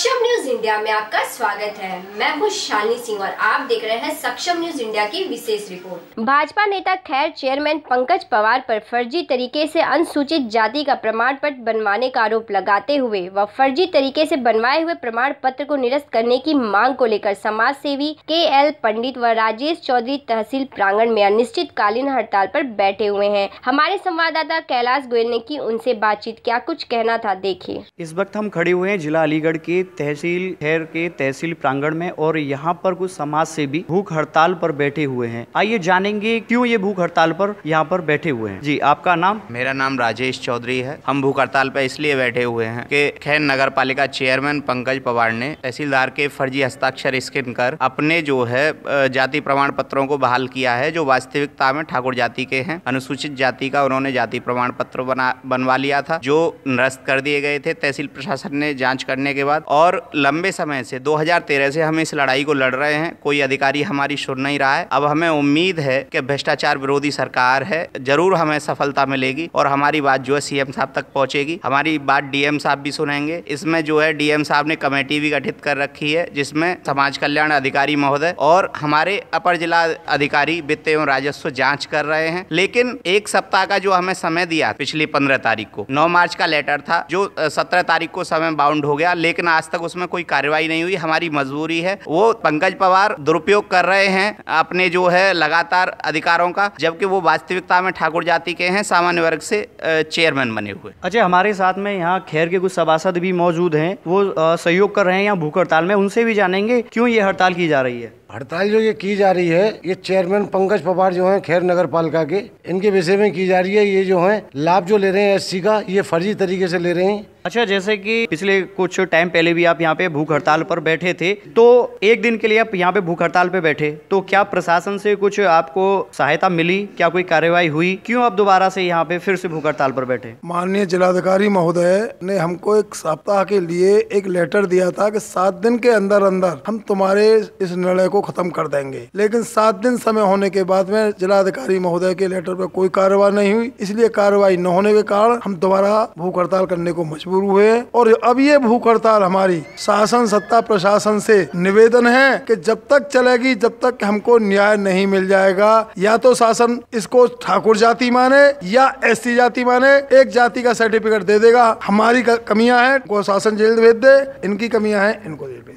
सक्षम news India में आपका स्वागत है मैं हूँ शालिनी सिंह और आप देख रहे हैं सक्षम न्यूज इंडिया की विशेष रिपोर्ट भाजपा नेता खैर चेयरमैन पंकज पवार पर फर्जी तरीके से अनुसूचित जाति का प्रमाण पत्र बनवाने का आरोप लगाते हुए व फर्जी तरीके से बनवाए हुए प्रमाण पत्र को निरस्त करने की मांग को लेकर समाज सेवी के एल पंडित व राजेश चौधरी तहसील प्रांगण में अनिश्चितकालीन हड़ताल आरोप बैठे हुए हैं हमारे संवाददाता कैलाश गोयल ने की उनसे बातचीत क्या कुछ कहना था देखिए इस वक्त हम खड़े हुए हैं जिला अलीगढ़ के तहसील खैर के तहसील प्रांगण में और यहाँ पर कुछ समाज से भी भूख हड़ताल पर बैठे हुए हैं आइए जानेंगे क्यों ये भूख हड़ताल पर यहाँ पर बैठे हुए हैं जी आपका नाम मेरा नाम राजेश चौधरी है हम भूख हड़ताल पर इसलिए बैठे हुए हैं कि खैर नगर पालिका चेयरमैन पंकज पवार ने तहसीलदार के फर्जी हस्ताक्षर स्कैन कर अपने जो है जाति प्रमाण पत्रों को बहाल किया है जो वास्तविकता में ठाकुर जाति के हैं अनुसूचित जाति का उन्होंने जाति प्रमाण पत्र बना बनवा लिया था जो निरस्त कर दिए गए थे तहसील प्रशासन ने जांच करने के बाद और और लंबे समय से 2013 से हम इस लड़ाई को लड़ रहे हैं कोई अधिकारी हमारी सुन नहीं रहा है अब हमें उम्मीद है कि भ्रष्टाचार विरोधी सरकार है जरूर हमें सफलता मिलेगी और हमारी बात जो है सीएम साहब तक पहुंचेगी हमारी बात डीएम साहब भी सुनेंगे इसमें जो है डीएम साहब ने कमेटी भी गठित कर रखी है जिसमें समाज कल्याण अधिकारी महोदय और हमारे अपर जिला अधिकारी वित्त एवं राजस्व जाँच कर रहे हैं लेकिन एक सप्ताह का जो हमें समय दिया पिछली पंद्रह तारीख को नौ मार्च का लेटर था जो सत्रह तारीख को समय बाउंड हो गया लेकिन आज तक उसमें कोई कार्रवाई नहीं हुई हमारी मजबूरी है वो पंकज पवार दुरुपयोग कर रहे हैं अपने जो है लगातार अधिकारों का जबकि वो वास्तविकता में ठाकुर जाति के हैं सामान्य वर्ग से चेयरमैन बने हुए अच्छा हमारे साथ में यहाँ खैर के कुछ सभासद भी मौजूद हैं वो सहयोग कर रहे हैं यहाँ भूख हड़ताल में उनसे भी जानेंगे क्यों ये हड़ताल की जा रही है हड़ताल जो ये की जा रही है ये चेयरमैन पंकज पवार जो हैं खैर नगर पालिका के इनके विषय में की जा रही है ये जो हैं लाभ जो ले रहे हैं एससी का ये फर्जी तरीके से ले रहे हैं अच्छा जैसे कि पिछले कुछ टाइम पहले भी आप यहाँ पे भूख हड़ताल पर बैठे थे तो एक दिन के लिए आप यहाँ पे भूख हड़ताल पे बैठे तो क्या प्रशासन से कुछ आपको सहायता मिली क्या कोई कार्यवाही हुई क्यों आप दोबारा से यहाँ पे फिर से भूख हड़ताल पर बैठे माननीय जिलाधिकारी महोदय ने हमको एक सप्ताह के लिए एक लेटर दिया था की सात दिन के अंदर अंदर हम तुम्हारे इस निर्णय को को खत्म कर देंगे लेकिन सात दिन समय होने के बाद में जिलाधिकारी महोदय के लेटर पर कोई कार्रवाई नहीं हुई इसलिए कार्रवाई न होने के कारण हम दोबारा भूख हड़ताल करने को मजबूर हुए और अब ये भूख हड़ताल हमारी शासन सत्ता प्रशासन से निवेदन है कि जब तक चलेगी जब तक हमको न्याय नहीं मिल जाएगा या तो शासन इसको ठाकुर जाति माने या एस जाति माने एक जाति का सर्टिफिकेट दे देगा हमारी कमियां हैं को शासन जेल भेज दे इनकी कमियां हैं इनको जेल भेज